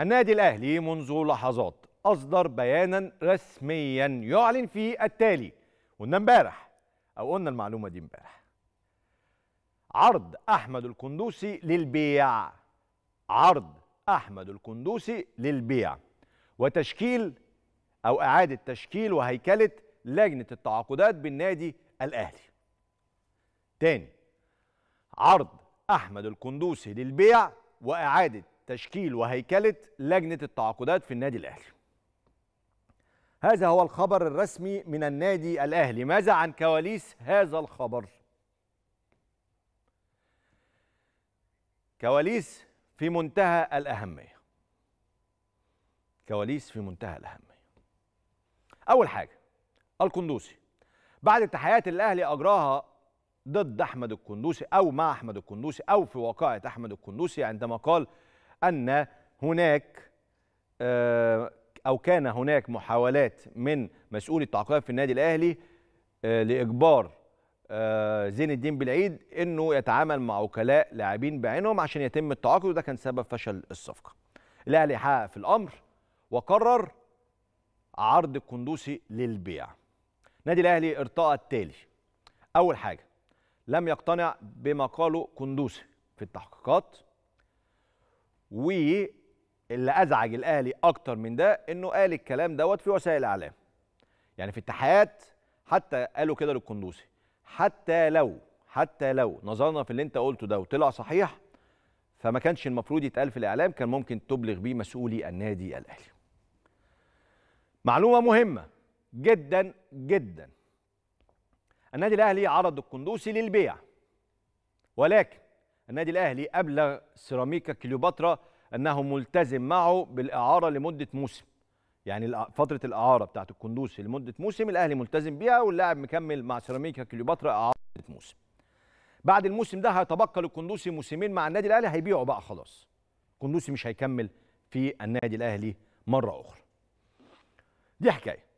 النادي الأهلي منذ لحظات أصدر بيانا رسميا يعلن فيه التالي قلنا امبارح أو قلنا المعلومة دي امبارح عرض أحمد القندوسي للبيع عرض أحمد القندوسي للبيع وتشكيل أو إعادة تشكيل وهيكلة لجنة التعاقدات بالنادي الأهلي تاني عرض أحمد القندوسي للبيع وإعادة تشكيل وهيكله لجنه التعاقدات في النادي الاهلي. هذا هو الخبر الرسمي من النادي الاهلي، ماذا عن كواليس هذا الخبر؟ كواليس في منتهى الاهميه. كواليس في منتهى الاهميه. اول حاجه القندوسي بعد التحيات اللي الاهلي اجراها ضد احمد القندوسي او مع احمد القندوسي او في واقعه احمد القندوسي عندما قال أن هناك آه، أو كان هناك محاولات من مسؤول التعاقدات في النادي الأهلي آه، لإجبار آه، زين الدين بالعيد أنه يتعامل مع وكلاء لاعبين بعينهم عشان يتم التعاقد وده كان سبب فشل الصفقة الأهلي حقق في الأمر وقرر عرض القندوسي للبيع نادي الأهلي ارتقى التالي أول حاجة لم يقتنع بما قاله قندوسي في التحقيقات واللي ازعج الاهلي اكتر من ده انه قال الكلام دوت في وسائل الاعلام يعني في التحيات حتى قالوا كده للقندوسي حتى لو حتى لو نظرنا في اللي انت قلته ده وطلع صحيح فما كانش المفروض يتقال في الاعلام كان ممكن تبلغ بيه مسؤولي النادي الاهلي معلومه مهمه جدا جدا النادي الاهلي عرض القندوسي للبيع ولكن النادي الأهلي أبلغ سيراميكا كليوباترا أنه ملتزم معه بالإعارة لمدة موسم يعني فترة الإعارة بتاعة الكندوسي لمدة موسم الأهلي ملتزم بيها واللاعب مكمل مع سيراميكا كليوباترا إعارة موسم بعد الموسم ده هيتبقى للكندوسي موسمين مع النادي الأهلي هيبيعه بقى خلاص الكندوسي مش هيكمل في النادي الأهلي مرة أخرى دي حكاية